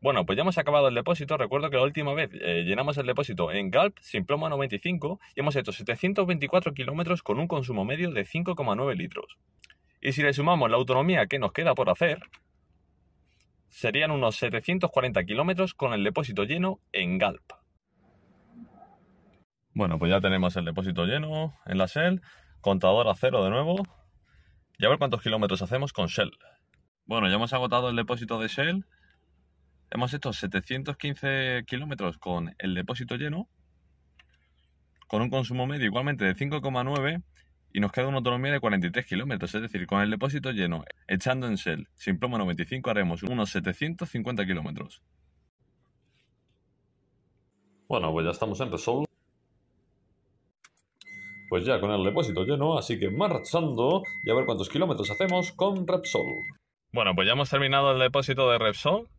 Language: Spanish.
Bueno, pues ya hemos acabado el depósito. Recuerdo que la última vez eh, llenamos el depósito en Galp sin plomo 95 y hemos hecho 724 kilómetros con un consumo medio de 5,9 litros. Y si le sumamos la autonomía que nos queda por hacer, serían unos 740 kilómetros con el depósito lleno en Galp. Bueno, pues ya tenemos el depósito lleno en la Shell, contador a cero de nuevo. Y a ver cuántos kilómetros hacemos con Shell. Bueno, ya hemos agotado el depósito de Shell Hemos hecho 715 kilómetros con el depósito lleno, con un consumo medio igualmente de 5,9 y nos queda una autonomía de 43 kilómetros. Es decir, con el depósito lleno, echando en Shell, sin plomo 95, haremos unos 750 kilómetros. Bueno, pues ya estamos en Repsol. Pues ya con el depósito lleno, así que marchando y a ver cuántos kilómetros hacemos con Repsol. Bueno, pues ya hemos terminado el depósito de Repsol